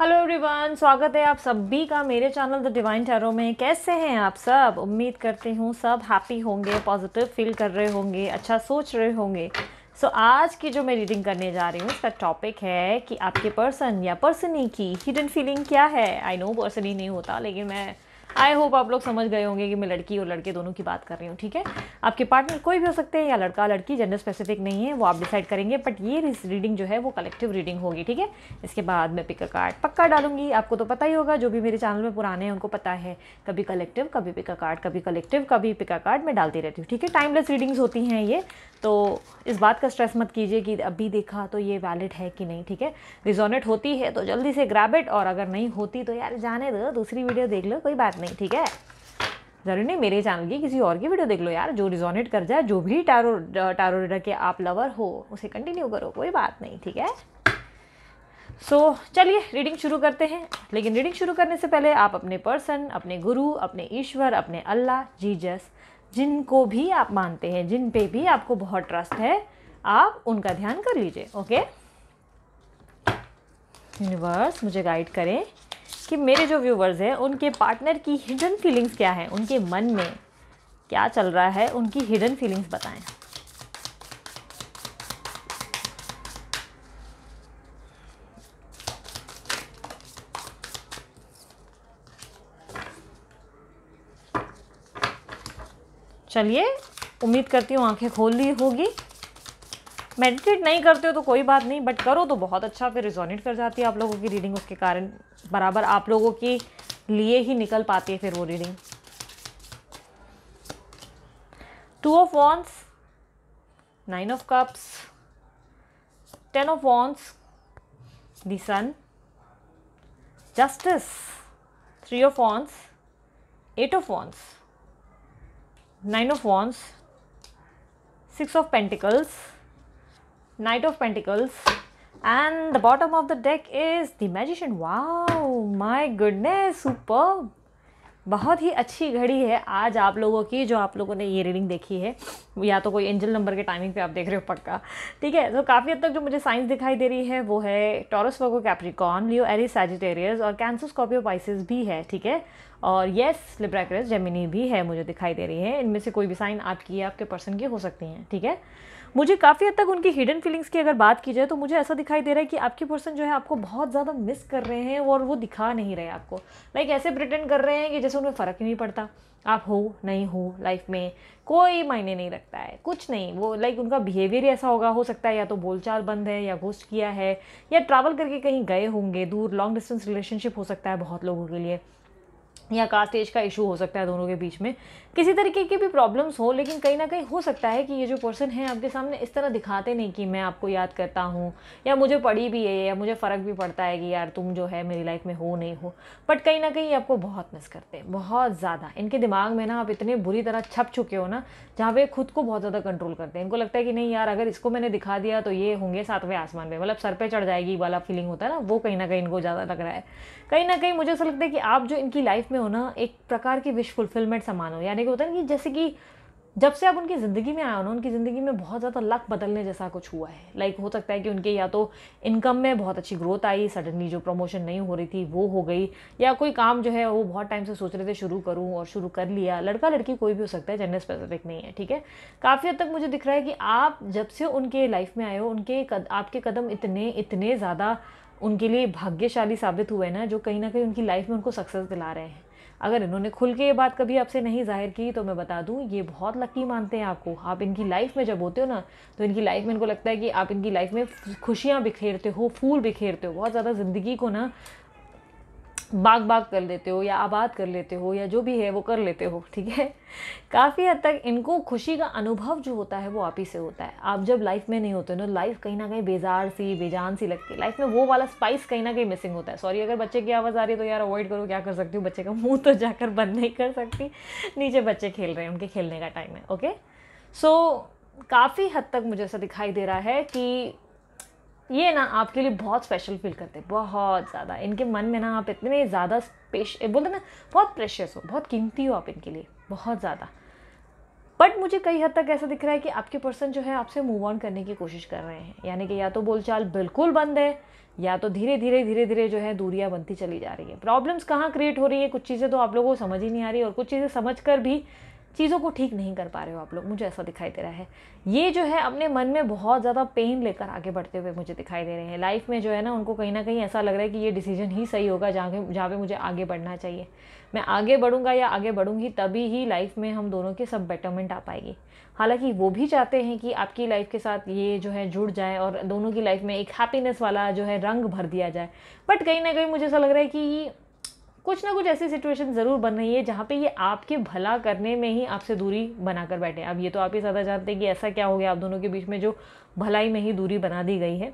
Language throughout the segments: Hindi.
हेलो एवरीवन स्वागत है आप सभी का मेरे चैनल द डिवाइन टैरो में कैसे हैं आप सब उम्मीद करती हूँ सब हैप्पी होंगे पॉजिटिव फील कर रहे होंगे अच्छा सोच रहे होंगे सो so, आज की जो मैं रीडिंग करने जा रही हूँ इसका टॉपिक है कि आपके पर्सन या पर्सनी की हिडन फीलिंग क्या है आई नो पर्सन ही नहीं होता लेकिन मैं आई होप आप लोग समझ गए होंगे कि मैं लड़की और लड़के दोनों की बात कर रही हूँ ठीक है आपके पार्टनर कोई भी हो सकते हैं या लड़का लड़की जेंडर स्पेसिफिक नहीं है वो आप डिसाइड करेंगे बट ये रीडिंग जो है वो कलेक्टिव रीडिंग होगी ठीक है इसके बाद मैं पिकअ कार्ड पक्का डालूंगी आपको तो पता ही होगा जो भी मेरे चैनल में पुराने हैं उनको पता है कभी कलेक्टिव कभी पिकअ कार्ड कभी कलेक्टिव कभी पिकअ कार्ड मैं डालती रहती हूँ ठीक है टाइमलेस रीडिंग्स होती हैं ये तो इस बात का स्ट्रेस मत कीजिए कि अभी देखा तो ये वैलिड है कि नहीं ठीक है रिजोनेट होती है तो जल्दी से ग्रैब इट और अगर नहीं होती तो यार जाने दो दूसरी वीडियो देख लो कोई बात नहीं ठीक है ज़रूरी नहीं मेरे चैनल की किसी और की वीडियो देख लो यार जो रिजोनेट कर जाए जो भी टारो टारो रीडर के आप लवर हो उसे कंटिन्यू करो कोई बात नहीं ठीक है सो so, चलिए रीडिंग शुरू करते हैं लेकिन रीडिंग शुरू करने से पहले आप अपने पर्सन अपने गुरु अपने ईश्वर अपने अल्लाह जीजस जिनको भी आप मानते हैं जिन पे भी आपको बहुत ट्रस्ट है आप उनका ध्यान कर लीजिए ओके यूनिवर्स मुझे गाइड करें कि मेरे जो व्यूवर्स हैं उनके पार्टनर की हिडन फीलिंग्स क्या है उनके मन में क्या चल रहा है उनकी हिडन फीलिंग्स बताएं चलिए उम्मीद करती हूँ आंखें खोल ली होगी मेडिटेट नहीं करते हो तो कोई बात नहीं बट करो तो बहुत अच्छा फिर रिजोनेट कर जाती है आप लोगों की रीडिंग उसके कारण बराबर आप लोगों के लिए ही निकल पाती है फिर वो reading two of wands nine of cups ten of wands the sun three of of eight of of nine of wands six of pentacles knight of pentacles and the bottom of the deck is the magician wow my goodness superb बहुत ही अच्छी घड़ी है आज आप लोगों की जो आप लोगों ने ये रीडिंग देखी है या तो कोई एंजल नंबर के टाइमिंग पे आप देख रहे हो पक्का ठीक है तो काफ़ी हद तक जो मुझे साइंस दिखाई दे रही है वो है Taurus Virgo Capricorn Leo Aries Sagittarius और कैंसर स्कॉर्पियो पाइसिस भी है ठीक है और येस लिब्राक्रेस जेमिनी भी है मुझे दिखाई दे रही है इनमें से कोई भी साइन आपकी या आपके पर्सन की हो सकती हैं ठीक है मुझे काफ़ी हद तक उनकी हिडन फीलिंग्स की अगर बात की जाए तो मुझे ऐसा दिखाई दे रहा है कि आपके पर्सन जो है आपको बहुत ज़्यादा मिस कर रहे हैं और वो दिखा नहीं रहे आपको लाइक like, ऐसे प्रिटेंड कर रहे हैं कि जैसे उन्हें फ़र्क ही नहीं पड़ता आप हो नहीं हो लाइफ में कोई मायने नहीं रखता है कुछ नहीं वो लाइक उनका बिहेवियर ऐसा होगा हो सकता है या तो बोलचाल बंद है या घोस्ट किया है या ट्रैवल करके कहीं गए होंगे दूर लॉन्ग डिस्टेंस रिलेशनशिप हो सकता है बहुत लोगों के लिए या कास्ट एज का इशू हो सकता है दोनों के बीच में किसी तरीके की भी प्रॉब्लम्स हो लेकिन कहीं ना कहीं हो सकता है कि ये जो पर्सन है आपके सामने इस तरह दिखाते नहीं कि मैं आपको याद करता हूँ या मुझे पड़ी भी है या मुझे फ़र्क भी पड़ता है कि यार तुम जो है मेरी लाइफ में हो नहीं हो बट कहीं ना कहीं आपको बहुत मिस करते हैं बहुत ज़्यादा इनके दिमाग में ना आप इतने बुरी तरह छप चुके हो ना जहाँ पे खुद को बहुत ज़्यादा कंट्रोल करते हैं इनको लगता है कि नहीं यार अगर इसको मैंने दिखा दिया तो ये होंगे सातवें आसमान पर मतलब सर पर चढ़ जाएगी वाला फीलिंग होता है ना वो कहीं ना कहीं इनको ज़्यादा लग रहा है कहीं ना कहीं मुझे ऐसा लगता है कि आप जो इनकी लाइफ में हो ना एक प्रकार की विश फुलफिलमेंट समान हो यानी कि होता है कि जैसे कि जब से आप उनकी ज़िंदगी में आए हो ना उनकी ज़िंदगी में बहुत ज़्यादा लक बदलने जैसा कुछ हुआ है लाइक हो सकता है कि उनके या तो इनकम में बहुत अच्छी ग्रोथ आई सडनली जो प्रमोशन नहीं हो रही थी वो हो गई या कोई काम जो है वो बहुत टाइम से सोच रहे थे शुरू करूँ और शुरू कर लिया लड़का लड़की कोई भी हो सकता है जेंडर स्पेसिफिक नहीं है ठीक है काफ़ी हद तक मुझे दिख रहा है कि आप जब से उनके लाइफ में आए हो उनके कद, आपके कदम इतने इतने ज़्यादा उनके लिए भाग्यशाली साबित हुए ना जो कहीं ना कहीं उनकी लाइफ में उनको सक्सेस दिला रहे हैं अगर इन्होंने खुल के ये बात कभी आपसे नहीं जाहिर की तो मैं बता दूँ ये बहुत लकी मानते हैं आपको आप इनकी लाइफ में जब होते हो ना तो इनकी लाइफ में इनको लगता है कि आप इनकी लाइफ में खुशियाँ बिखेरते हो फूल बिखेरते हो बहुत ज़्यादा ज़िंदगी को ना बाग बाग कर लेते हो या आबाद कर लेते हो या जो भी है वो कर लेते हो ठीक है काफ़ी हद तक इनको खुशी का अनुभव जो होता है वो आप ही से होता है आप जब लाइफ में नहीं होते ना लाइफ कहीं ना कहीं बेजार सी बेजान सी लगती है लाइफ में वो वाला स्पाइस कहीं ना कहीं मिसिंग होता है सॉरी अगर बच्चे की आवाज़ आ रही है तो यार अवॉइड करो क्या कर सकती हूँ बच्चे का मुँह तो जाकर बंद नहीं कर सकती नीचे बच्चे खेल रहे हैं उनके खेलने का टाइम है ओके सो काफ़ी हद तक मुझे ऐसा दिखाई दे रहा है कि ये ना आपके लिए बहुत स्पेशल फील करते हैं बहुत ज़्यादा इनके मन में ना आप इतने ज़्यादा स्पेश बोलते ना बहुत प्रेशियस हो बहुत कीमती हो आप इनके लिए बहुत ज़्यादा बट मुझे कई हद तक ऐसा दिख रहा है कि आपके पर्सन जो है आपसे मूव ऑन करने की कोशिश कर रहे हैं यानी कि या तो बोलचाल बिल्कुल बंद है या तो धीरे धीरे धीरे धीरे जो है दूरियाँ बनती चली जा रही है प्रॉब्लम्स कहाँ क्रिएट हो रही है कुछ चीज़ें तो आप लोगों को समझ ही नहीं आ रही और कुछ चीज़ें समझ कर भी चीज़ों को ठीक नहीं कर पा रहे हो आप लोग मुझे ऐसा दिखाई दे रहा है ये जो है अपने मन में बहुत ज़्यादा पेन लेकर आगे बढ़ते हुए मुझे दिखाई दे रहे हैं लाइफ में जो है ना उनको कहीं ना कहीं ऐसा लग रहा है कि ये डिसीजन ही सही होगा जहाँ जहाँ पे मुझे आगे बढ़ना चाहिए मैं आगे बढ़ूंगा या आगे बढ़ूंगी तभी ही लाइफ में हम दोनों के सब बेटरमेंट आ पाएगी हालांकि वो भी चाहते हैं कि आपकी लाइफ के साथ ये जो है जुड़ जाए और दोनों की लाइफ में एक हैप्पीनेस वाला जो है रंग भर दिया जाए बट कहीं ना कहीं मुझे ऐसा लग रहा है कि कुछ ना कुछ ऐसी सिचुएशन ज़रूर बन रही है जहाँ पे ये आपके भला करने में ही आपसे दूरी बनाकर बैठे अब ये तो आप ही ज़्यादा जानते हैं कि ऐसा क्या हो गया आप दोनों के बीच में जो भलाई में ही दूरी बना दी गई है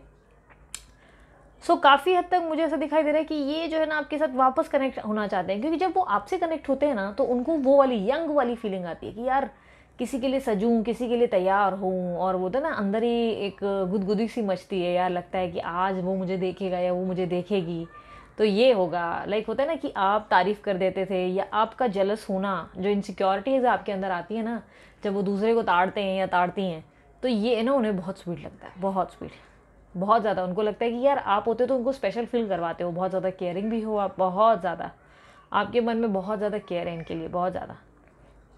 सो so, काफ़ी हद तक मुझे ऐसा दिखाई दे रहा है कि ये जो है ना आपके साथ वापस कनेक्ट होना चाहते हैं क्योंकि जब वो आपसे कनेक्ट होते हैं ना तो उनको वो वाली यंग वाली फीलिंग आती है कि यार किसी के लिए सजूँ किसी के लिए तैयार हूँ और वो तो ना अंदर ही एक गुदगुदी सी मचती है यार लगता है कि आज वो मुझे देखेगा या वो मुझे देखेगी तो ये होगा लाइक होता है ना कि आप तारीफ़ कर देते थे या आपका जलस होना जो इनसिक्योरिटीज़ आपके अंदर आती है ना जब वो दूसरे को ताड़ते हैं या ताड़ती हैं तो ये ना उन्हें बहुत स्वीट लगता है बहुत स्वीट बहुत ज़्यादा उनको लगता है कि यार आप होते तो उनको स्पेशल फील करवाते हो बहुत ज़्यादा केयरिंग भी हो आप बहुत ज़्यादा आपके मन में बहुत ज़्यादा केयर है इनके लिए बहुत ज़्यादा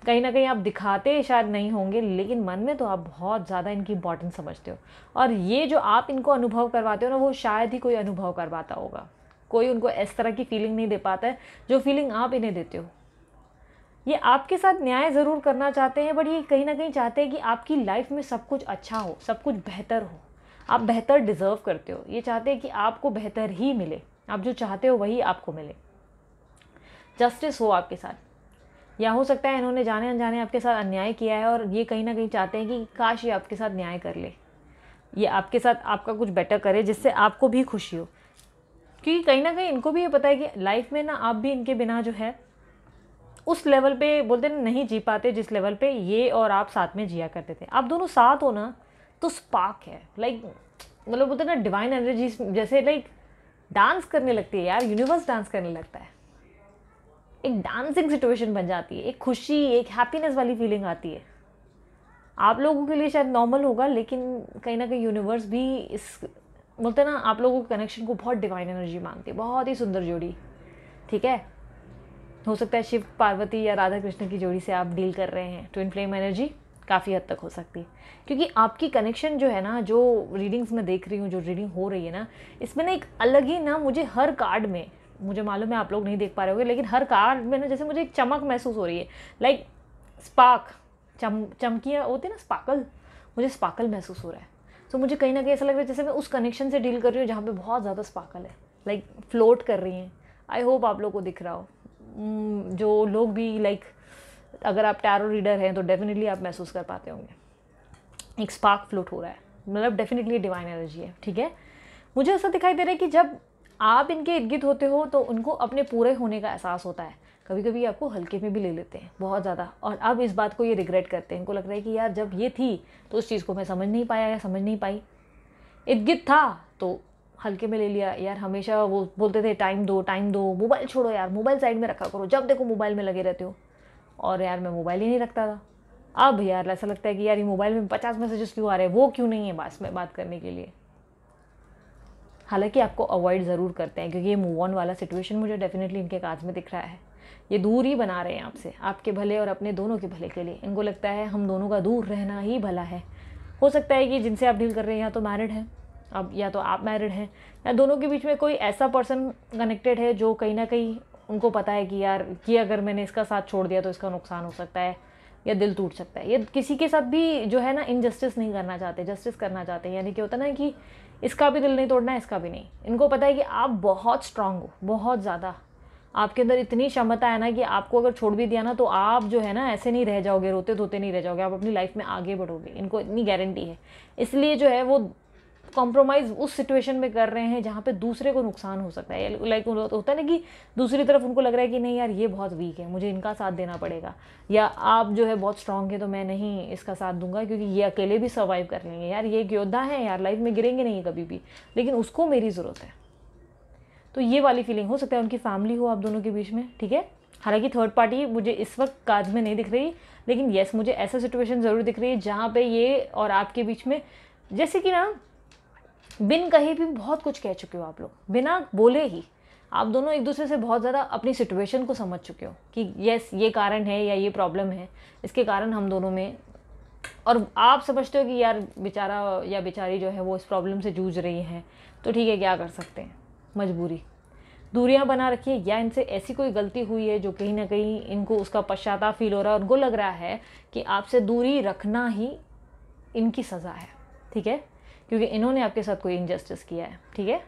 कहीं ना कहीं आप दिखाते शायद नहीं होंगे लेकिन मन में तो आप बहुत ज़्यादा इनकी इंपॉर्टेंस समझते हो और ये जो आप इनको अनुभव करवाते हो ना वो शायद ही कोई अनुभव करवाता होगा कोई उनको इस तरह की फीलिंग नहीं दे पाता है जो फीलिंग आप इन्हें देते हो ये आपके साथ न्याय ज़रूर करना चाहते हैं बट ये कहीं ना कहीं चाहते हैं कि आपकी लाइफ में सब कुछ अच्छा हो सब कुछ बेहतर हो आप बेहतर डिज़र्व करते हो ये चाहते हैं कि आपको बेहतर ही मिले आप जो चाहते हो वही आपको मिले जस्टिस हो आपके साथ या हो सकता है इन्होंने जाने अनजाने आपके साथ अन्याय किया है और ये कहीं ना कहीं चाहते हैं कि काश ये आपके साथ न्याय कर ले ये आपके साथ आपका कुछ बेटर करे जिससे आपको भी खुशी हो क्योंकि कहीं ना कहीं इनको भी ये पता है कि लाइफ में ना आप भी इनके बिना जो है उस लेवल पे बोलते ना नहीं जी पाते जिस लेवल पे ये और आप साथ में जिया करते थे आप दोनों साथ हो ना तो स्पार्क है लाइक मतलब बोलते ना डिवाइन एनर्जी जैसे लाइक डांस करने लगती है यार यूनिवर्स डांस करने लगता है एक डांसिंग सिचुएशन बन जाती है एक खुशी एक हैप्पीनेस वाली फीलिंग आती है आप लोगों के लिए शायद नॉर्मल होगा लेकिन कहीं ना कहीं यूनिवर्स भी इस बोलते ना आप लोगों के कनेक्शन को बहुत डिवाइन एनर्जी मांगती है बहुत ही सुंदर जोड़ी ठीक है हो सकता है शिव पार्वती या राधा कृष्ण की जोड़ी से आप डील कर रहे हैं ट्विन फ्लेम एनर्जी काफ़ी हद तक हो सकती है क्योंकि आपकी कनेक्शन जो है ना जो रीडिंग्स में देख रही हूँ जो रीडिंग हो रही है ना इसमें ना एक अलग ही ना मुझे हर कार्ड में मुझे मालूम है आप लोग नहीं देख पा रहे होंगे लेकिन हर कार्ड में ना जैसे मुझे एक चमक महसूस हो रही है लाइक स्पार्क चम चमकियाँ होती है ना स्पार्कल मुझे स्पार्कल महसूस हो रहा है सो तो मुझे कहीं ना कहीं ऐसा लग रहा है जैसे मैं उस कनेक्शन से डील कर रही हूँ जहाँ पे बहुत ज़्यादा स्पार्कल है लाइक like, फ्लोट कर रही हैं आई होप आप लोग को दिख रहा हो mm, जो लोग भी लाइक like, अगर आप टैरो रीडर हैं तो डेफिनेटली आप महसूस कर पाते होंगे एक स्पार्क फ्लोट हो रहा है मतलब डेफिनेटली डिवाइन एनर्जी है ठीक है मुझे ऐसा दिखाई दे रहा है कि जब आप इनके इर्द गिर्द होते हो तो उनको अपने पूरे होने का एहसास होता है कभी कभी आपको हल्के में भी ले लेते हैं बहुत ज़्यादा और अब इस बात को ये रिग्रेट करते हैं इनको लग रहा है कि यार जब ये थी तो उस चीज़ को मैं समझ नहीं पाया या समझ नहीं पाई इतगित था तो हल्के में ले लिया यार हमेशा वो बोलते थे टाइम दो टाइम दो मोबाइल छोड़ो यार मोबाइल साइड में रखा करो जब देखो मोबाइल में लगे रहते हो और यार मैं मोबाइल ही नहीं रखता था अब यार ऐसा लगता है कि यार ये मोबाइल में पचास मैसेजेस क्यों आ रहे हैं वो क्यों नहीं है बात में बात करने के लिए हालांकि आपको अवॉइड ज़रूर करते हैं क्योंकि ये मूव ऑन वाला सिचुएशन मुझे डेफिनेटली इनके काज में दिख रहा है ये दूर ही बना रहे हैं आपसे आपके भले और अपने दोनों के भले के लिए इनको लगता है हम दोनों का दूर रहना ही भला है हो सकता है कि जिनसे आप डील कर रहे हैं या तो मैरिड हैं अब या तो आप मैरिड हैं या दोनों के बीच में कोई ऐसा पर्सन कनेक्टेड है जो कहीं ना कहीं उनको पता है कि यार कि अगर मैंने इसका साथ छोड़ दिया तो इसका नुकसान हो सकता है या दिल टूट सकता है ये किसी के साथ भी जो है ना इनजस्टिस नहीं करना चाहते जस्टिस करना चाहते हैं यानी कि होता ना कि इसका भी दिल नहीं तोड़ना है इसका भी नहीं इनको पता है कि आप बहुत स्ट्रांग हो बहुत ज़्यादा आपके अंदर इतनी क्षमता है ना कि आपको अगर छोड़ भी दिया ना तो आप जो है ना ऐसे नहीं रह जाओगे रोते धोते नहीं रह जाओगे आप अपनी लाइफ में आगे बढ़ोगे इनको इतनी गारंटी है इसलिए जो है वो कॉम्प्रोमाइज़ उस सिचुएशन में कर रहे हैं जहाँ पे दूसरे को नुकसान हो सकता है लाइक होता है ना कि दूसरी तरफ उनको लग रहा है कि नहीं यार ये बहुत वीक है मुझे इनका साथ देना पड़ेगा या आप जो है बहुत स्ट्रांग है तो मैं नहीं इसका साथ दूंगा क्योंकि ये अकेले भी सर्वाइव कर लेंगे यार ये एक योद्धा है यार लाइफ में गिरेंगे नहीं कभी भी लेकिन उसको मेरी ज़रूरत है तो ये वाली फीलिंग हो सकता है उनकी फैमिली हो आप दोनों के बीच में ठीक है हालांकि थर्ड पार्टी मुझे इस वक्त काज में नहीं दिख रही लेकिन येस मुझे ऐसा सिचुएशन ज़रूर दिख रही है जहाँ पे ये और आपके बीच में जैसे कि ना बिन कहीं भी बहुत कुछ कह चुके हो आप लोग बिना बोले ही आप दोनों एक दूसरे से बहुत ज़्यादा अपनी सिचुएशन को समझ चुके हो कि येस ये कारण है या ये प्रॉब्लम है इसके कारण हम दोनों में और आप समझते हो कि यार बेचारा या बेचारी जो है वो इस प्रॉब्लम से जूझ रही है तो ठीक है क्या कर सकते हैं मजबूरी दूरियां बना रखी है या इनसे ऐसी कोई गलती हुई है जो कहीं ना कहीं इनको उसका पश्चाताप फील हो रहा है उनको लग रहा है कि आपसे दूरी रखना ही इनकी सज़ा है ठीक है क्योंकि इन्होंने आपके साथ कोई इनजस्टिस किया है ठीक है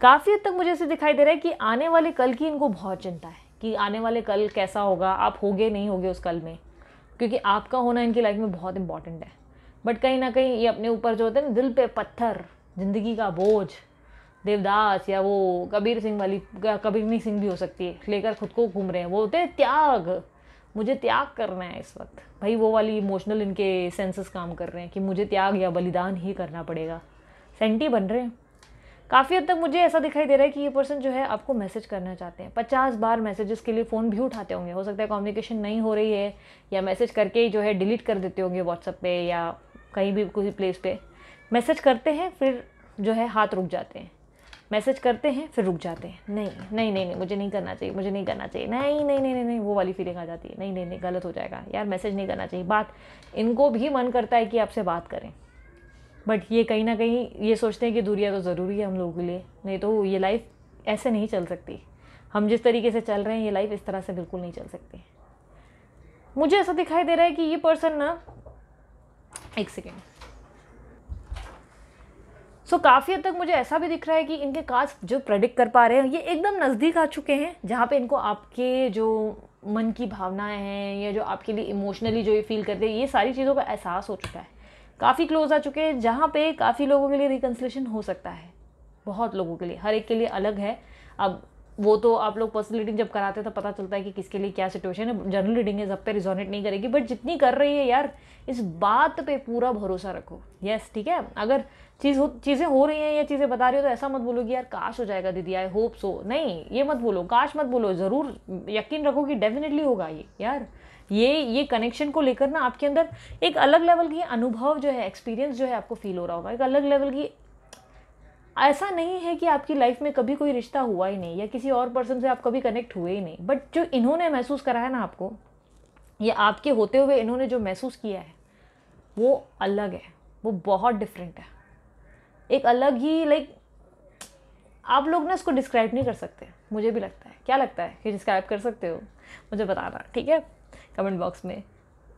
काफ़ी हद तक मुझे ऐसे दिखाई दे रहा है कि आने वाले कल की इनको बहुत चिंता है कि आने वाले कल कैसा होगा आप होगे नहीं होगे उस कल में क्योंकि आपका होना इनकी लाइफ में बहुत इंपॉर्टेंट है बट कहीं ना कहीं ये अपने ऊपर जो होते हैं ना दिल पे पत्थर ज़िंदगी का बोझ देवदास या वो कबीर सिंह वाली कबीरनी सिंह भी हो सकती है लेकर खुद को घूम रहे हैं वो होते हैं त्याग मुझे त्याग करना है इस वक्त भाई वो वाली इमोशनल इनके सेंसेस काम कर रहे हैं कि मुझे त्याग या बलिदान ही करना पड़ेगा सेंटी बन रहे हैं काफ़ी हद तक मुझे ऐसा दिखाई दे रहा है कि ये पर्सन जो है आपको मैसेज करना चाहते हैं पचास बार मैसेजेस के लिए फ़ोन भी उठाते होंगे हो सकता है कम्युनिकेशन नहीं हो रही है या मैसेज करके ही जो है डिलीट कर देते होंगे व्हाट्सअप पे या कहीं भी किसी प्लेस पे मैसेज करते हैं फिर जो है हाथ रुक जाते हैं मैसेज करते हैं फिर रुक जाते हैं नहीं नहीं नहीं नहीं मुझे नहीं करना चाहिए मुझे नहीं करना चाहिए नहीं नहीं नहीं नहीं नहीं वो वाली फीलिंग आ जाती है नहीं नहीं नहीं गलत हो जाएगा यार मैसेज नहीं करना चाहिए बात इनको भी मन करता है कि आपसे बात करें बट ये कहीं ना कहीं ये सोचते हैं कि दूरिया तो ज़रूरी है हम लोगों के लिए नहीं तो ये लाइफ ऐसे नहीं चल सकती हम जिस तरीके से चल रहे हैं ये लाइफ इस तरह से बिल्कुल नहीं चल सकती मुझे ऐसा दिखाई दे रहा है कि ये पर्सन ना एक सेकेंड सो so, काफ़ी हद तक मुझे ऐसा भी दिख रहा है कि इनके कास्ट जो प्रेडिक्ट कर पा रहे हैं ये एकदम नज़दीक आ चुके हैं जहाँ पे इनको आपके जो मन की भावनाएं हैं या जो आपके लिए इमोशनली जो ये फील करते हैं ये सारी चीज़ों का एहसास हो चुका है काफ़ी क्लोज आ चुके हैं जहाँ पे काफ़ी लोगों के लिए रिकन्सलेशन हो सकता है बहुत लोगों के लिए हर एक के लिए अलग है अब वो तो आप लोग पर्सनल रीडिंग जब कराते हैं तो पता चलता है कि किसके लिए क्या सिचुएशन है जनरल रीडिंग है जब पे रिजोनेट नहीं करेगी बट जितनी कर रही है यार इस बात पे पूरा भरोसा रखो यस ठीक है अगर चीज़ हो चीज़ें हो रही हैं या चीज़ें बता रही हो तो ऐसा मत बोलो कि यार काश हो जाएगा दीदी आई होप सो नहीं ये मत बोलो काश मत बोलो ज़रूर यकीन रखो कि डेफिनेटली होगा ये यार ये ये कनेक्शन को लेकर ना आपके अंदर एक अलग लेवल की अनुभव जो है एक्सपीरियंस जो है आपको फील हो रहा होगा एक अलग लेवल की ऐसा नहीं है कि आपकी लाइफ में कभी कोई रिश्ता हुआ ही नहीं या किसी और पर्सन से आप कभी कनेक्ट हुए ही नहीं बट जो इन्होंने महसूस करा है ना आपको या आपके होते हुए इन्होंने जो महसूस किया है वो अलग है वो बहुत डिफरेंट है एक अलग ही लाइक आप लोग ना इसको डिस्क्राइब नहीं कर सकते मुझे भी लगता है क्या लगता है कि डिस्क्राइब कर सकते हो मुझे बताना ठीक है कमेंट बॉक्स में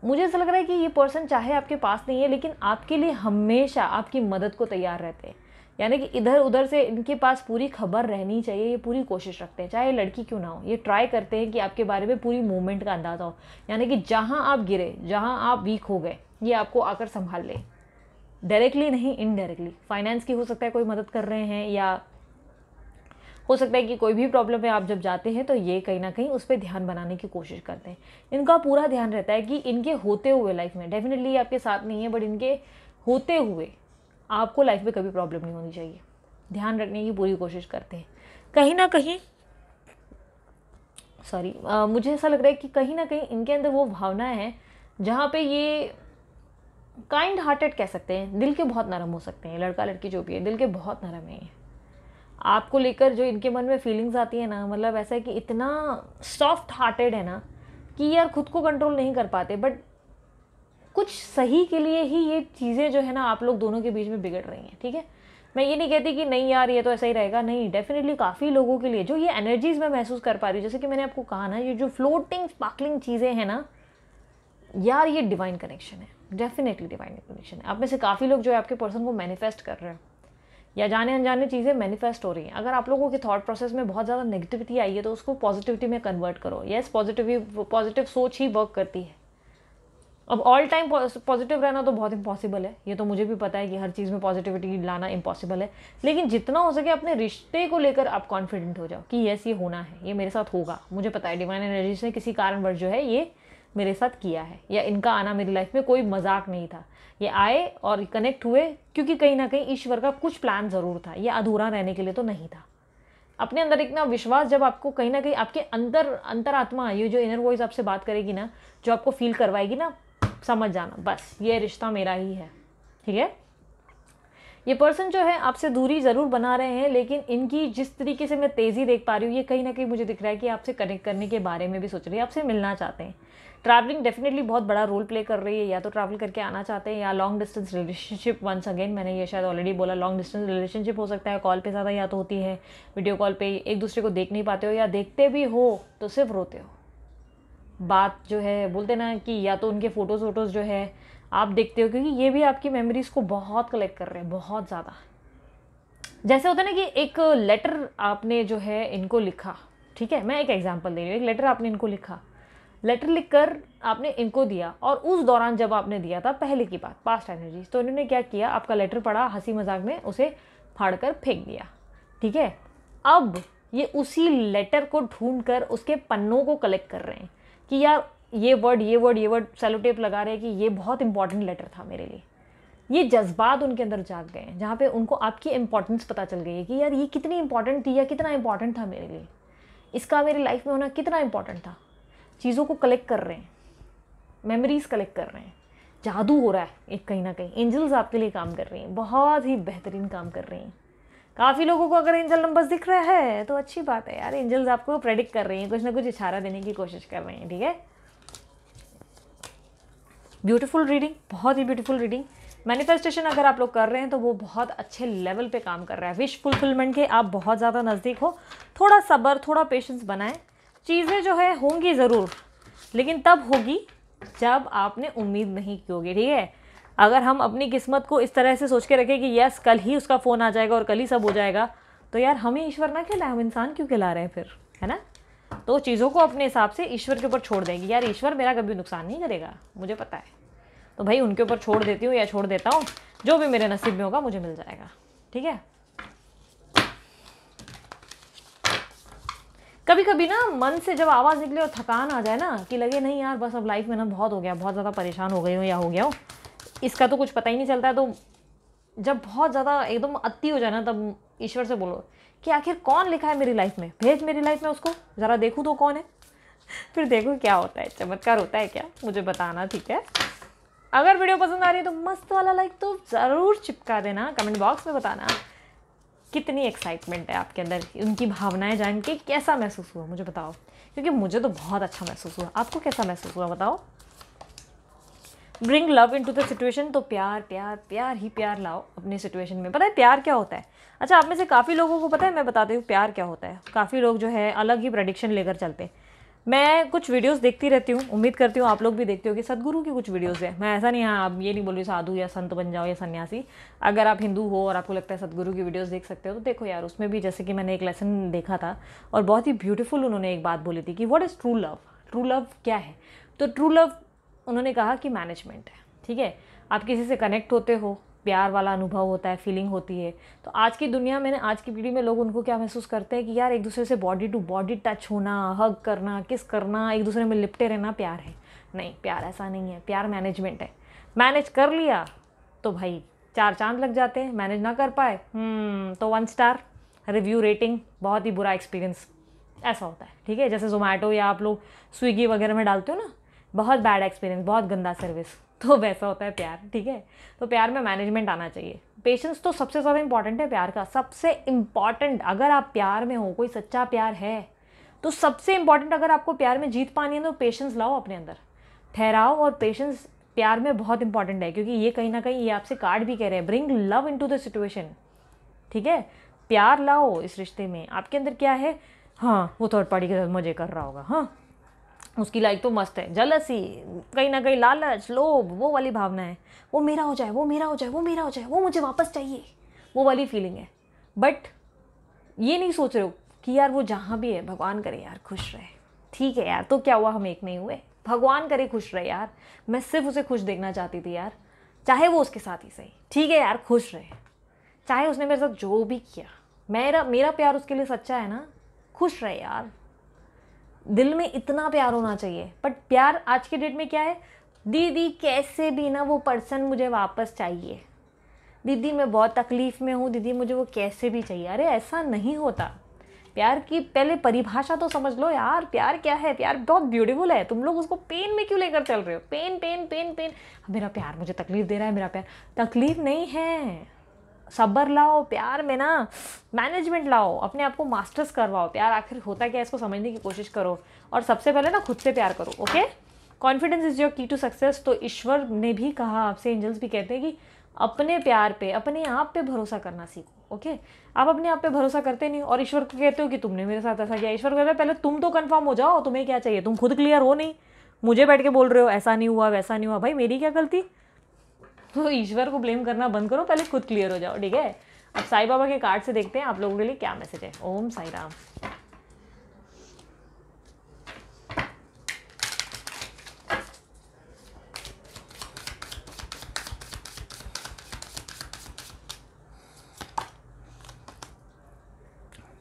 मुझे ऐसा लग रहा है कि ये पर्सन चाहे आपके पास नहीं है लेकिन आपके लिए हमेशा आपकी मदद को तैयार रहते हैं यानी कि इधर उधर से इनके पास पूरी खबर रहनी चाहिए ये पूरी कोशिश रखते हैं चाहे लड़की क्यों ना हो ये ट्राई करते हैं कि आपके बारे में पूरी मूवमेंट का अंदाज़ा हो यानी कि जहाँ आप गिरे जहाँ आप वीक हो गए ये आपको आकर संभाल ले डायरेक्टली नहीं इनडायरेक्टली फाइनेंस की हो सकता है कोई मदद कर रहे हैं या हो सकता है कि कोई भी प्रॉब्लम है आप जब जाते हैं तो ये कहीं ना कहीं उस पर ध्यान बनाने की कोशिश करते हैं इनका पूरा ध्यान रहता है कि इनके होते हुए लाइफ में डेफिनेटली आपके साथ नहीं है बट इनके होते हुए आपको लाइफ में कभी प्रॉब्लम नहीं होनी चाहिए ध्यान रखने की पूरी कोशिश करते हैं कहीं ना कहीं सॉरी मुझे ऐसा लग रहा है कि कहीं ना कहीं इनके अंदर वो भावना हैं जहाँ पे ये काइंड हार्टेड कह सकते हैं दिल के बहुत नरम हो सकते हैं लड़का लड़की जो भी है दिल के बहुत नरम है आपको लेकर जो इनके मन में फीलिंग्स आती है ना मतलब ऐसा है कि इतना सॉफ्ट हार्टेड है ना कि यार खुद को कंट्रोल नहीं कर पाते बट कुछ सही के लिए ही ये चीज़ें जो है ना आप लोग दोनों के बीच में बिगड़ रही हैं ठीक है मैं ये नहीं कहती कि नहीं यार ये तो ऐसा ही रहेगा नहीं डेफिनेटली काफ़ी लोगों के लिए जो ये एनर्जीज मैं महसूस कर पा रही हूँ जैसे कि मैंने आपको कहा ना ये जो फ्लोटिंग स्पार्कलिंग चीज़ें हैं ना यार ये डिवाइन कनेक्शन है डेफिनेटली डिवाइन कनेक्शन है आप में से काफ़ी लोग जो है आपके पर्सन को मैनिफेस्ट कर रहे हैं या जाने अनजाने चीज़ें मैनिफेस्ट हो रही हैं अगर आप लोगों के थॉट प्रोसेस में बहुत ज़्यादा नेगेटिविटी आई है तो उसको पॉजिटिविटी में कन्वर्ट करो येस पॉजिटिव पॉजिटिव सोच ही वर्क करती है अब ऑल टाइम पॉजिटिव रहना तो बहुत इम्पॉसिबल है ये तो मुझे भी पता है कि हर चीज़ में पॉजिटिविटी लाना इम्पॉसिबल है लेकिन जितना हो सके अपने रिश्ते को लेकर आप कॉन्फिडेंट हो जाओ कि येस ये होना है ये मेरे साथ होगा मुझे पता है डिवाइन एनर्जी ने किसी कारणवश जो है ये मेरे साथ किया है या इनका आना मेरी लाइफ में कोई मजाक नहीं था ये आए और कनेक्ट हुए क्योंकि कहीं ना कहीं ईश्वर का कुछ प्लान ज़रूर था ये अधूरा रहने के लिए तो नहीं था अपने अंदर इतना विश्वास जब आपको कहीं ना कहीं आपके अंदर अंतरात्मा ये जो इनर वॉइस आपसे बात करेगी ना जो आपको फील करवाएगी ना समझ जाना बस ये रिश्ता मेरा ही है ठीक है ये पर्सन जो है आपसे दूरी ज़रूर बना रहे हैं लेकिन इनकी जिस तरीके से मैं तेज़ी देख पा रही हूँ ये कहीं ना कहीं मुझे दिख रहा है कि आपसे कनेक्ट करने के बारे में भी सोच रही है आपसे मिलना चाहते हैं ट्रैवलिंग डेफिनेटली बहुत बड़ा रोल प्ले कर रही है या तो ट्रैवल करके आना चाहते हैं या long distance relationship once again मैंने ये शायद ऑलरेडी बोला लॉन्ग डिस्टेंस रिलेशनशिप हो सकता है कॉल पे ज़्यादा या तो होती है वीडियो कॉल पे एक दूसरे को देख नहीं पाते हो या देखते भी हो तो सिर्फ रोते हो बात जो है बोलते ना कि या तो उनके फ़ोटोज़ वोटोज़ जो है आप देखते हो क्योंकि ये भी आपकी मेमोरीज़ को बहुत कलेक्ट कर रहे हैं बहुत ज़्यादा जैसे होता है ना कि एक लेटर आपने जो है इनको लिखा ठीक है मैं एक एग्जांपल दे रही हूँ एक लेटर आपने इनको लिखा लेटर लिखकर आपने इनको दिया और उस दौरान जब आपने दिया था पहले की बात पास्ट एनर्जी तो इन्होंने क्या किया आपका लेटर पढ़ा हंसी मजाक में उसे फाड़ कर फेंक दिया ठीक है अब ये उसी लेटर को ढूंढ कर उसके पन्नों को कलेक्ट कर रहे हैं कि यार ये वर्ड ये वर्ड ये वर्ड सेलो टेप लगा रहे हैं कि ये बहुत इंपॉर्टेंट लेटर था मेरे लिए ये जज्बात उनके अंदर जाग गए हैं जहाँ पे उनको आपकी इंपॉर्टेंस पता चल गई है कि यार ये कितनी इंपॉर्टेंट थी या कितना इंपॉर्टेंट था मेरे लिए इसका मेरी लाइफ में होना कितना इंपॉर्टेंट था चीज़ों को कलेक्ट कर रहे हैं मेमोरीज़ कलेक्ट कर रहे हैं जादू हो रहा है एक कहीं ना कहीं एंजल्स आपके लिए काम कर रही हैं बहुत ही बेहतरीन काम कर रही हैं काफ़ी लोगों को अगर एंजल नंबर्स दिख रहा है तो अच्छी बात है यार एंजल्स आपको प्रेडिक्ट कर रही हैं कुछ ना कुछ इशारा देने की कोशिश कर रही हैं ठीक है ब्यूटीफुल रीडिंग बहुत ही ब्यूटीफुल रीडिंग मैनिफेस्टेशन अगर आप लोग कर रहे हैं तो वो बहुत अच्छे लेवल पे काम कर रहा है विश फुलफिलमेंट के आप बहुत ज़्यादा नज़दीक हो थोड़ा सब्र थोड़ा पेशेंस बनाएं चीज़ें जो है होंगी ज़रूर लेकिन तब होगी जब आपने उम्मीद नहीं की होगी ठीक है अगर हम अपनी किस्मत को इस तरह से सोच के रखें कि यस कल ही उसका फ़ोन आ जाएगा और कल ही सब हो जाएगा तो यार हमें ईश्वर ना खिलाए हम इंसान क्यों खिला रहे हैं फिर है ना तो चीज़ों को अपने हिसाब से ईश्वर के ऊपर छोड़ देंगे यार ईश्वर मेरा कभी नुकसान नहीं करेगा मुझे पता है तो भाई उनके ऊपर छोड़ देती हूँ या छोड़ देता हूँ जो भी मेरे नसीब में होगा मुझे मिल जाएगा ठीक है कभी कभी ना मन से जब आवाज़ निकले और थकान आ जाए ना कि लगे नहीं यार बस अब लाइफ में ना बहुत हो गया बहुत ज़्यादा परेशान हो गई हूँ या हो गया हूँ इसका तो कुछ पता ही नहीं चलता है तो जब बहुत ज़्यादा एकदम अति हो जाए ना तब ईश्वर से बोलो कि आखिर कौन लिखा है मेरी लाइफ में भेज मेरी लाइफ में उसको ज़रा देखूँ तो कौन है फिर देखो क्या होता है चमत्कार होता है क्या मुझे बताना ठीक है अगर वीडियो पसंद आ रही है तो मस्त वाला लाइक तो ज़रूर चिपका देना कमेंट बॉक्स में बताना कितनी एक्साइटमेंट है आपके अंदर उनकी भावनाएं जान के कैसा महसूस हुआ मुझे बताओ क्योंकि मुझे तो बहुत अच्छा महसूस हुआ आपको कैसा महसूस हुआ बताओ bring love into the situation तो प्यार प्यार प्यार ही प्यार लाओ अपने सिचुएशन में पता है प्यार क्या होता है अच्छा आप में से काफ़ी लोगों को पता है मैं बताती हूँ प्यार क्या होता है काफ़ी लोग जो है अलग ही प्रडिक्शन लेकर चलते हैं मैं कुछ वीडियोस देखती रहती हूँ उम्मीद करती हूँ आप लोग भी देखते हो कि सदगुरु की कुछ वीडियोस है मैं ऐसा नहीं हाँ आप ये नहीं बोल रही साधु या संत बन जाओ या सन्यासी अगर आप हिंदू हो और आपको लगता है सदगुरु की वीडियोस देख सकते हो तो देखो यार उसमें भी जैसे कि मैंने एक लेसन देखा था और बहुत ही ब्यूटीफुल उन्होंने एक बात बोली थी कि what is true love true love क्या है तो ट्रू लव उन्होंने कहा कि मैनेजमेंट है ठीक है आप किसी से कनेक्ट होते हो प्यार वाला अनुभव होता है फीलिंग होती है तो आज की दुनिया में आज की पीढ़ी में लोग उनको क्या महसूस करते हैं कि यार एक दूसरे से बॉडी टू बॉडी टच होना हग करना किस करना एक दूसरे में लिपटे रहना प्यार है नहीं प्यार ऐसा नहीं है प्यार मैनेजमेंट है मैनेज कर लिया तो भाई चार चांद लग जाते हैं मैनेज ना कर पाए हम्म, तो वन स्टार रिव्यू रेटिंग बहुत ही बुरा एक्सपीरियंस ऐसा होता है ठीक है जैसे जोमेटो या आप लोग स्विगी वगैरह में डालते हो ना बहुत बैड एक्सपीरियंस बहुत गंदा सर्विस तो वैसा होता है प्यार ठीक है तो प्यार में मैनेजमेंट आना चाहिए पेशेंस तो सबसे ज़्यादा इंपॉर्टेंट है प्यार का सबसे इंपॉर्टेंट अगर आप प्यार में हो कोई सच्चा प्यार है तो सबसे इंपॉर्टेंट अगर आपको प्यार में जीत पानी है तो पेशेंस लाओ अपने अंदर ठहराओ और पेशेंस प्यार में बहुत इंपॉर्टेंट है क्योंकि ये कहीं ना कहीं ये आपसे कार्ड भी कह रहे हैं bring love into the situation ठीक है प्यार लाओ इस रिश्ते में आपके अंदर क्या है हाँ वो थर्ड तो पार्टी के साथ मजे कर रहा होगा हाँ उसकी लाइक तो मस्त है जलसी कहीं ना कहीं लालच लोभ वो वाली भावना है वो मेरा हो जाए वो मेरा हो जाए वो मेरा हो जाए वो मुझे वापस चाहिए वो वाली फीलिंग है बट ये नहीं सोच रहे हो कि यार वो जहाँ भी है भगवान करे यार खुश रहे ठीक है यार तो क्या हुआ हम एक नहीं हुए भगवान करे खुश रहे यार मैं सिर्फ उसे खुश देखना चाहती थी यार चाहे वो उसके साथ ही सही ठीक है यार खुश रहे चाहे उसने मेरे साथ जो भी किया मेरा मेरा प्यार उसके लिए सच्चा है ना खुश रहे यार दिल में इतना प्यार होना चाहिए बट प्यार आज के डेट में क्या है दीदी कैसे भी ना वो पर्सन मुझे वापस चाहिए दीदी मैं बहुत तकलीफ़ में हूँ दीदी मुझे वो कैसे भी चाहिए अरे ऐसा नहीं होता प्यार की पहले परिभाषा तो समझ लो यार प्यार क्या है प्यार बहुत ब्यूटीफुल है तुम लोग उसको पेन में क्यों लेकर चल रहे हो पेन पेन पेन पेन मेरा प्यार मुझे तकलीफ़ दे रहा है मेरा प्यार तकलीफ़ नहीं है सबर लाओ प्यार में ना मैनेजमेंट लाओ अपने आप को मास्टर्स करवाओ प्यार आखिर होता क्या है इसको समझने की कोशिश करो और सबसे पहले ना खुद से प्यार करो okay confidence is your key to success तो ईश्वर ने भी कहा आपसे एंजल्स भी कहते हैं कि अपने प्यार पे अपने आप पे भरोसा करना सीखो ओके आप अपने आप पे भरोसा करते नहीं और ईश्वर को कहते हो कि तुमने मेरे साथ ऐसा किया ईश्वर कहते हैं पहले तुम तो कन्फर्म हो जाओ तुम्हें क्या चाहिए तुम खुद क्लियर हो नहीं मुझे बैठ के बोल रहे हो ऐसा नहीं हुआ वैसा नहीं हुआ भाई मेरी क्या गलती तो ईश्वर को ब्लेम करना बंद करो पहले खुद क्लियर हो जाओ ठीक है अब साई बाबा के कार्ड से देखते हैं आप लोगों के लिए क्या मैसेज है ओम साई राम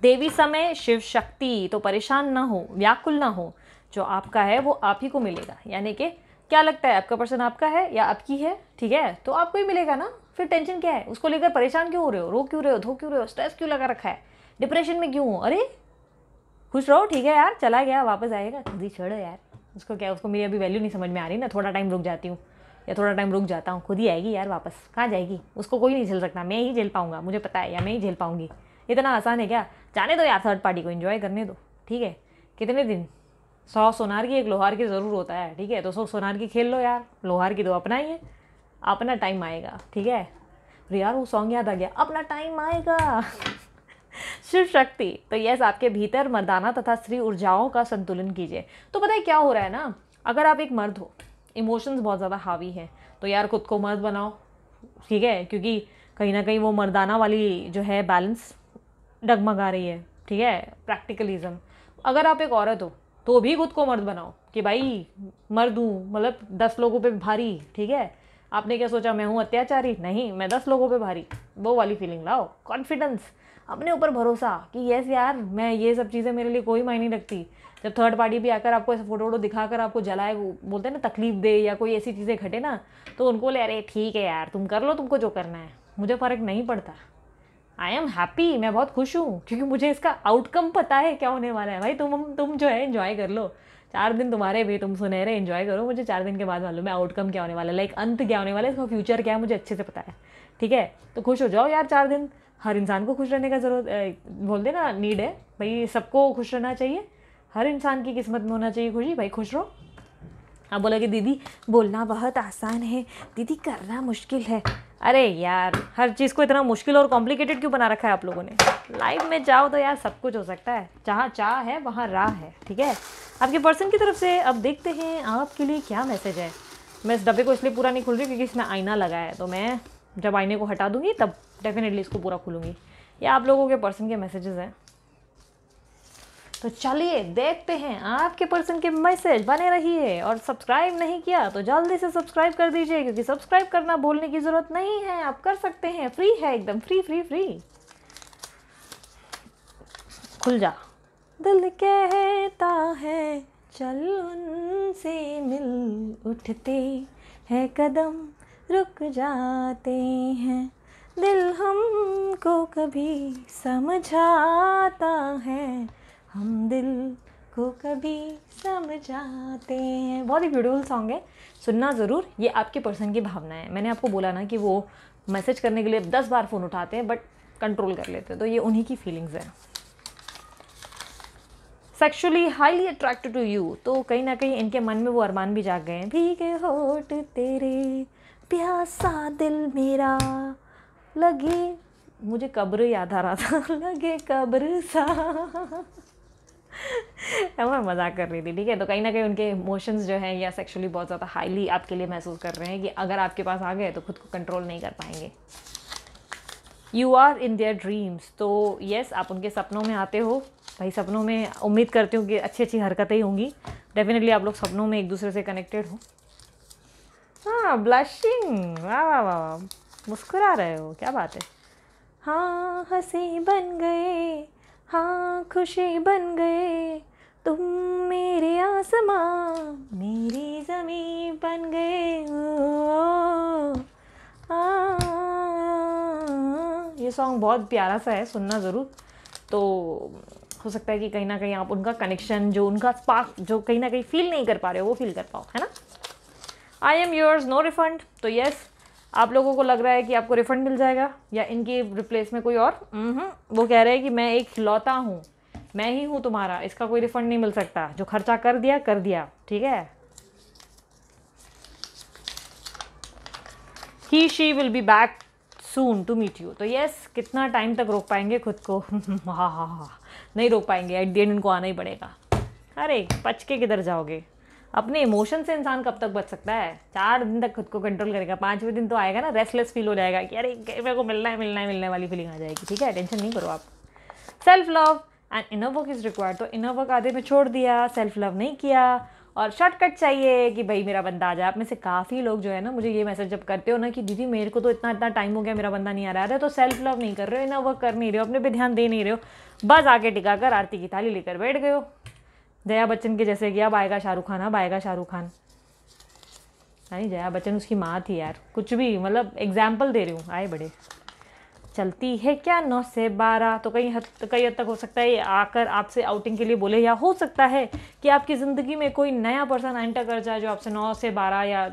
देवी समय शिव शक्ति तो परेशान ना हो व्याकुल ना हो जो आपका है वो आप ही को मिलेगा यानी कि क्या लगता है आपका पर्सन आपका है या आपकी है ठीक है तो आपको ही मिलेगा ना फिर टेंशन क्या है उसको लेकर परेशान क्यों हो रहे हो रो क्यों रहे हो धो क्यों रहे हो स्ट्रेस क्यों लगा रखा है डिप्रेशन में क्यों हो अरे खुश रहो ठीक है यार चला गया वापस आएगा जल्दी छोड़ो यार उसको क्या उसको मेरी अभी वैल्यू नहीं समझ में आ रही ना थोड़ा टाइम रुक जाती हूँ या थोड़ा टाइम रुक जाता हूँ खुद ही आएगी यार वापस कहाँ जाएगी उसको कोई नहीं झेल सकता मैं ही झेल पाऊँगा मुझे पता है या मैं ही झेल पाऊँगी इतना आसान है क्या जाने दो यार थर्ड पार्टी को इन्जॉय करने दो ठीक है कितने दिन सौ सोनार की एक लोहार की ज़रूर होता है ठीक है तो सौ सोनार की खेल लो यार लोहार की तो अपना ही है अपना टाइम आएगा ठीक है और यार वो सॉन्ग याद आ गया अपना टाइम आएगा शिव शक्ति तो यस आपके भीतर मर्दाना तथा स्त्री ऊर्जाओं का संतुलन कीजिए तो पता है क्या हो रहा है ना अगर आप एक मर्द हो इमोशंस बहुत ज़्यादा हावी हैं तो यार खुद को मर्द बनाओ ठीक है क्योंकि कहीं ना कहीं वो मर्दाना वाली जो है बैलेंस डगमगा रही है ठीक है प्रैक्टिकलिज्म अगर आप एक औरत हो तो भी खुद को मर्द बनाओ कि भाई मर्द हूँ मतलब दस लोगों पे भारी ठीक है आपने क्या सोचा मैं हूँ अत्याचारी नहीं मैं दस लोगों पे भारी वो वाली फीलिंग लाओ कॉन्फिडेंस अपने ऊपर भरोसा कि यस यार मैं ये सब चीज़ें मेरे लिए कोई मायने रखती जब थर्ड पार्टी भी आकर आपको ऐसे फ़ोटो वोटो दिखा कर आपको जलाए बोलते हैं ना तकलीफ दे या कोई ऐसी चीज़ें घटे ना तो उनको ले अरे ठीक है यार तुम कर लो तुमको जो करना है मुझे फ़र्क नहीं पड़ता आई एम हैप्पी मैं बहुत खुश हूँ क्योंकि मुझे इसका आउटकम पता है क्या होने वाला है भाई तुम तुम जो है इन्जॉय कर लो चार दिन तुम्हारे भी तुम सुने रहे इन्जॉय करो मुझे चार दिन के बाद मालूम है आउटकम क्या होने वाला है लाइक अंत क्या होने वाला है इसका फ्यूचर क्या है मुझे अच्छे से पता है ठीक है तो खुश हो जाओ यार चार दिन हर इंसान को खुश रहने का ज़रूरत बोल देना नीड है भाई सबको खुश रहना चाहिए हर इंसान की किस्मत में होना चाहिए खुशी भाई खुश रहो आप बोला कि दीदी बोलना बहुत आसान है दीदी करना मुश्किल है अरे यार हर चीज़ को इतना मुश्किल और कॉम्प्लिकेटेड क्यों बना रखा है आप लोगों ने लाइफ में जाओ तो यार सब कुछ हो सकता है जहाँ चाह है वहाँ राह है ठीक है आपके पर्सन की तरफ से अब देखते हैं आपके लिए क्या मैसेज है मैं इस डब्बे को इसलिए पूरा नहीं खुल रही क्योंकि इसमें आईना लगा है तो मैं जब आईने को हटा दूंगी तब डेफिनेटली इसको पूरा खुलूँगी ये आप लोगों के पर्सन के मैसेजेस हैं तो चलिए देखते हैं आपके पर्सन के मैसेज बने रहिए और सब्सक्राइब नहीं किया तो जल्दी से सब्सक्राइब कर दीजिए क्योंकि सब्सक्राइब करना भूलने की ज़रूरत नहीं है आप कर सकते हैं फ्री है एकदम फ्री फ्री फ्री खुल जा दिल कहता है चल उनसे मिल उठते है कदम रुक जाते हैं दिल हमको कभी समझाता है हम दिल को कभी समझाते हैं बहुत ही ब्यूटीफुल सॉन्ग है सुनना ज़रूर ये आपके पर्सन की भावना है मैंने आपको बोला ना कि वो मैसेज करने के लिए दस बार फ़ोन उठाते हैं बट कंट्रोल कर लेते हैं तो ये उन्हीं की फीलिंग्स हैं sexually highly attracted to you तो कहीं ना कहीं इनके मन में वो अरमान भी जाग गए हैं भीगे होट तेरे प्यासा दिल मेरा लगे मुझे कब्र याद आ रहा था लगे कब्र सा मैं मजाक कर रही थी ठीक है तो कहीं ना कहीं उनके इमोशंस जो हैं या सेक्सुअली बहुत ज़्यादा हाईली आपके लिए महसूस कर रहे हैं कि अगर आपके पास आ गए तो खुद को कंट्रोल नहीं कर पाएंगे you are in their dreams तो येस आप उनके सपनों में आते हो भाई सपनों में उम्मीद करती हूँ कि अच्छी अच्छी हरकतें ही होंगी डेफिनेटली आप लोग सपनों में एक दूसरे से कनेक्टेड हो हाँ ब्लशिंग वाह वाह वाह वाह मुस्कुरा रहे हो क्या बात है हाँ हंसी बन गए हाँ खुशी बन गए तुम मेरे आसमां मेरी जमी बन गए हो ये सॉन्ग बहुत प्यारा सा है सुनना ज़रूर तो हो सकता है कि कहीं ना कहीं आप उनका कनेक्शन जो उनका स्पार्क जो कहीं ना कहीं फील नहीं कर पा रहे हो वो फील कर पाओ है ना I am yours no refund तो यस आप लोगों को लग रहा है कि आपको रिफंड मिल जाएगा या इनकी रिप्लेस में कोई और वो कह रहे हैं कि मैं एक लौता हूँ मैं ही हूँ तुम्हारा इसका कोई रिफंड नहीं मिल सकता जो खर्चा कर दिया कर दिया ठीक है he she will be back soon to meet you तो येस कितना टाइम तक रोक पाएंगे खुद को हाँ हाँ हाँ नहीं रोक पाएंगे एट दी एंड इनको आना ही पड़ेगा अरे पचके किधर जाओगे अपने इमोशन से इंसान कब तक बच सकता है चार दिन तक खुद को कंट्रोल करेगा पाँचवें दिन तो आएगा ना रेस्टलेस फील हो जाएगा कि अरे मेरे को मिलना है मिलना है मिलने वाली फीलिंग आ जाएगी ठीक है टेंशन नहीं करो आप self love and inner work is required तो इनर वर्क आधे में छोड़ दिया सेल्फ लव नहीं किया और शॉर्टकट चाहिए कि भाई मेरा बंदा आ जाए आप में से काफ़ी लोग जो है ना मुझे ये मैसेज जब करते हो ना कि दीदी मेरे को तो इतना इतना टाइम हो गया मेरा बंदा नहीं आ रहा है तो सेल्फ लव नहीं कर रहे हो इनर वर्क कर नहीं रहे हो अपने पे ध्यान दे नहीं रहे हो बस आगे टिका कर आरती की थाली लेकर बैठ गए हो जया बच्चन के जैसे कि अब आएगा शाहरुख खान अब हाँ, आएगा शाहरुख खान नहीं जया बच्चन उसकी माँ थी यार कुछ भी मतलब एग्जाम्पल दे रही हूँ आए बड़े चलती है क्या नौ से बारह तो कई हद कई हद तक हो सकता है ये आकर आपसे आउटिंग के लिए बोले या हो सकता है कि आपकी ज़िंदगी में कोई नया पर्सन एंटर कर जाए जो आपसे नौ से बारह या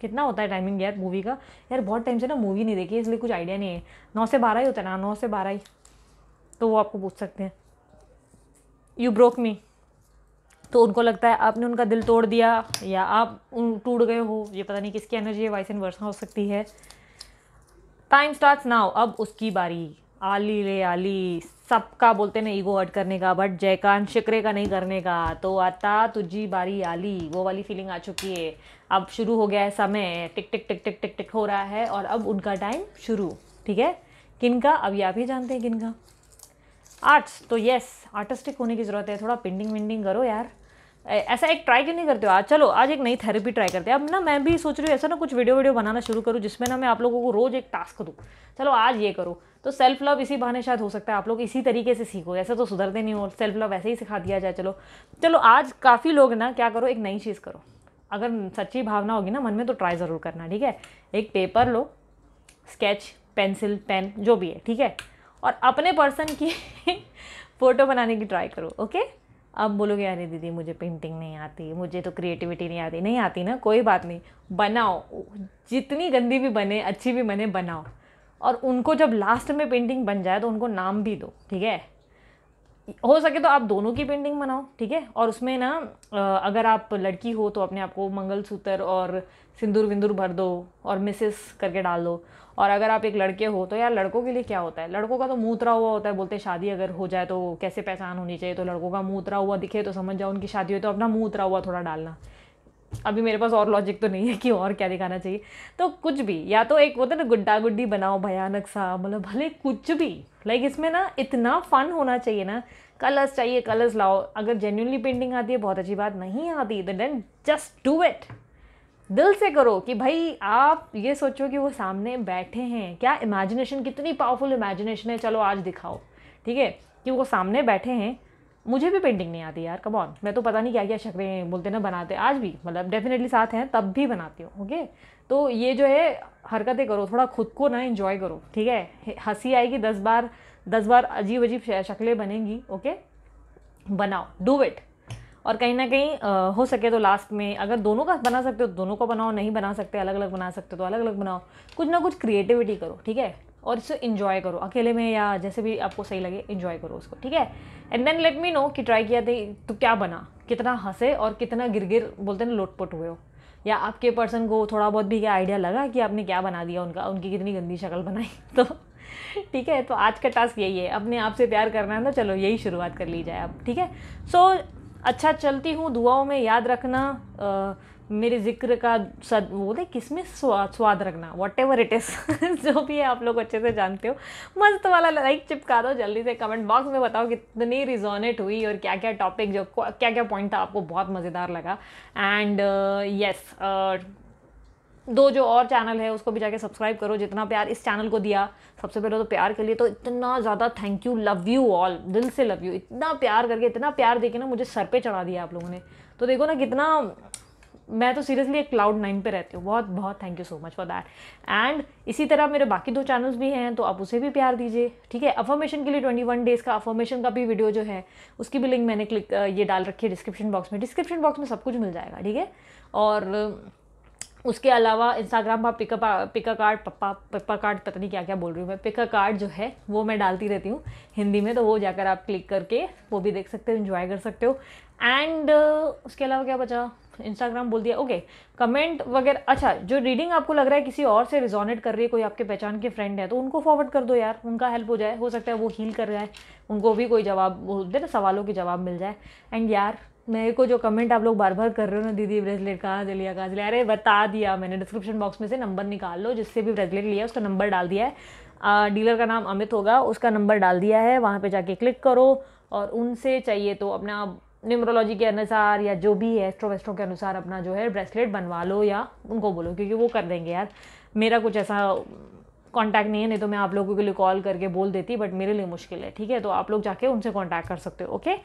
कितना होता है टाइमिंग यार मूवी का यार बहुत टाइम से ना मूवी नहीं देखी इसलिए कुछ आइडिया नहीं है नौ से बारह ही होता है ना नौ से बारह ही तो वो आपको पूछ सकते हैं यू ब्रोक मी तो उनको लगता है आपने उनका दिल तोड़ दिया या आप टूट गए हो ये पता नहीं किसकी एनर्जी है वाइस एंड वर्षा हो सकती है टाइम स्टार्ट नाउ अब उसकी बारी आली ले आली सबका बोलते ना ईगो हट करने का बट जयकांत शिक्रे का नहीं करने का तो आता तुझी बारी आली वो वाली फीलिंग आ चुकी है अब शुरू हो गया है समय टिक टिक टिक टिक टिक टिक हो रहा है और अब उनका टाइम शुरू ठीक है का अब ये आप ही जानते हैं किन का आर्ट्स तो यस आर्टिस्टिक होने की ज़रूरत है थोड़ा पेंटिंग वेंटिंग करो यार ऐसा एक ट्राई क्यों नहीं करते हो आज चलो आज एक नई थेरेपी ट्राई करते हैं अब ना मैं भी सोच रही हूँ ऐसा ना कुछ वीडियो वीडियो बनाना शुरू करूँ जिसमें ना मैं आप लोगों को रोज़ एक टास्क दूँ चलो आज ये करो तो सेल्फ लव इसी बहाने शायद हो सकता है आप लोग इसी तरीके से सीखो ऐसे तो सुधरते नहीं हो सेल्फ लव ऐसे ही सिखा दिया जाए चलो चलो आज काफ़ी लोग ना क्या करो एक नई चीज़ करो अगर सच्ची भावना होगी ना मन में तो ट्राई ज़रूर करना ठीक है एक पेपर लो स्केच पेंसिल पेन जो भी है ठीक है और अपने पर्सन की फ़ोटो बनाने की ट्राई करो ओके अब बोलोगे अरे दीदी मुझे पेंटिंग नहीं आती मुझे तो क्रिएटिविटी नहीं आती नहीं आती ना कोई बात नहीं बनाओ जितनी गंदी भी बने अच्छी भी बने बनाओ और उनको जब लास्ट में पेंटिंग बन जाए तो उनको नाम भी दो ठीक है हो सके तो आप दोनों की पेंटिंग बनाओ ठीक है और उसमें ना अगर आप लड़की हो तो अपने आप को मंगलसूत्र और सिंदूर विंदूर भर दो और मिसेस करके डाल दो और अगर आप एक लड़के हो तो यार लड़कों के लिए क्या होता है लड़कों का तो मुँह उतरा हुआ होता है बोलते शादी अगर हो जाए तो कैसे पहचान होनी चाहिए तो लड़कों का मुँह उतरा हुआ दिखे तो समझ जाओ उनकी शादी हो तो अपना मुँह उतरा हुआ थोड़ा डालना अभी मेरे पास और लॉजिक तो नहीं है कि और क्या दिखाना चाहिए तो कुछ भी या तो एक होता है ना गुड्डा गुड्डी बनाओ भयानक सा मतलब भले कुछ भी लाइक इसमें ना इतना फन होना चाहिए ना कलर्स चाहिए कलर्स लाओ अगर जेन्यूनली पेंटिंग आती है बहुत अच्छी बात नहीं आती तो देन जस्ट डू इट दिल से करो कि भाई आप ये सोचो कि वो सामने बैठे हैं क्या इमेजिनेशन कितनी पावरफुल इमेजिनेशन है चलो आज दिखाओ ठीक है कि वो सामने बैठे हैं मुझे भी पेंटिंग नहीं आती यार कमॉन मैं तो पता नहीं क्या क्या शक्लें बोलते ना बनाते आज भी मतलब डेफिनेटली साथ हैं तब भी बनाती हूँ ओके तो ये जो है हरकतें करो थोड़ा खुद को ना इन्जॉय करो ठीक है हंसी आएगी दस बार दस बार अजीब अजीब शक्लें बनेंगी ओके बनाओ डू इट और कहीं ना कहीं आ, हो सके तो लास्ट में अगर दोनों का बना सकते हो तो दोनों का बनाओ नहीं बना सकते अलग अलग बना सकते तो अलग अलग बनाओ कुछ ना कुछ क्रिएटिविटी करो ठीक है और इसे इन्जॉय करो अकेले में या जैसे भी आपको सही लगे इन्जॉय करो उसको ठीक है and then let me know कि ट्राई किया थे तो क्या बना कितना हंसे और कितना गिर गिर बोलते ना लोटपोट हुए हो या आपके पर्सन को थोड़ा बहुत भी क्या आइडिया लगा कि आपने क्या बना दिया उनका उनकी कितनी गंदी शक्ल बनाई तो ठीक है तो आज का टास्क यही है अपने आप से प्यार करना है ना चलो यही शुरुआत कर ली जाए आप ठीक है सो so, अच्छा चलती हूँ दुआओं में याद रखना आ, मेरे जिक्र का सद वो दे किस में स्वाद स्वाद रखना वॉट एवर इट इज़ जो भी है आप लोग अच्छे से जानते हो मस्त वाला लाइक चिपका दो जल्दी से कमेंट बॉक्स में बताओ कितनी रिजोनेट हुई और क्या क्या टॉपिक जो क्या क्या पॉइंट था आपको बहुत मज़ेदार लगा and yes uh, yes, uh, दो जो और चैनल है उसको भी जाके सब्सक्राइब करो जितना प्यार इस चैनल को दिया सबसे पहले तो प्यार के लिए तो इतना ज़्यादा thank you love you all दिल से लव यू इतना प्यार करके इतना प्यार देके ना मुझे सर पे चढ़ा दिया आप लोगों ने तो देखो ना कितना मैं तो सीरियसली एक क्लाउड नाइन पे रहती हूँ बहुत बहुत thank you so much for that and इसी तरह मेरे बाकी दो चैनल्स भी हैं तो आप उसे भी प्यार दीजिए ठीक है अफॉर्मेशन के लिए ट्वेंटी वन डेज़ का अफॉर्मेशन का भी वीडियो जो है उसकी भी लिंक मैंने क्लिक ये डाल रखी है डिस्क्रिप्शन बॉक्स में डिस्क्रिप्शन बॉक्स में सब कुछ मिल जाएगा ठीक है और उसके अलावा इंस्टाग्राम पर पिकअप पिकअ कार्ड पप्पा पप्पा कार्ड पता नहीं क्या क्या बोल रही हूँ मैं पिकअ कार्ड जो है वो मैं डालती रहती हूँ हिंदी में तो वो जाकर आप क्लिक करके वो भी देख सकते हो इन्जॉय कर सकते हो एंड uh, उसके अलावा क्या बचा इंस्टाग्राम बोल दिया ओके कमेंट वगैरह अच्छा जो रीडिंग आपको लग रहा है किसी और से रिजोनेट कर रही है कोई आपके पहचान के फ्रेंड है तो उनको फॉरवर्ड कर दो यार उनका हेल्प हो जाए हो सकता है वो हील कर जाए उनको भी कोई जवाब दे ना सवालों के जवाब मिल जाए एंड यार मेरे को जो कमेंट आप लोग बार बार कर रहे हो ना दीदी ब्रेसलेट कहाँ से लिया कहाँ से लिया अरे बता दिया मैंने डिस्क्रिप्शन बॉक्स में से नंबर निकाल लो जिससे भी ब्रेसलेट लिया उसका नंबर डाल दिया है डीलर का नाम अमित होगा उसका नंबर डाल दिया है वहाँ पे जाके क्लिक करो और उनसे चाहिए तो अपना न्यूमरोलॉजी के अनुसार या जो भी है एस्ट्रो वेस्ट्रो के अनुसार अपना जो है ब्रेसलेट बनवा लो या उनको बोलो क्योंकि वो कर देंगे यार मेरा कुछ ऐसा कॉन्टैक्ट नहीं है नहीं तो मैं आप लोगों के लिए कॉल करके बोल देती बट मेरे लिए मुश्किल है ठीक है तो आप लोग जाके उनसे कॉन्टैक्ट कर सकते हो ओके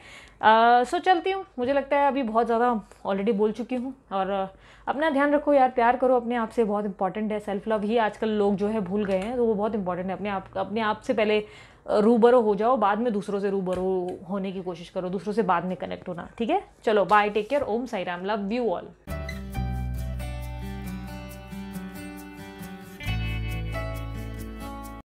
सो चलती हूँ मुझे लगता है अभी बहुत ज़्यादा ऑलरेडी बोल चुकी हूँ और अपना ध्यान रखो यार प्यार करो अपने आप से बहुत इंपॉर्टेंट है सेल्फ लव ही आजकल लोग जो है भूल गए हैं तो वो बहुत इंपॉर्टेंट है अपने आप अपने आप से पहले रूबरू हो जाओ बाद में दूसरों से रूबरू होने की कोशिश करो दूसरों से बाद में कनेक्ट होना ठीक है चलो bye take care Om Sai Ram love you all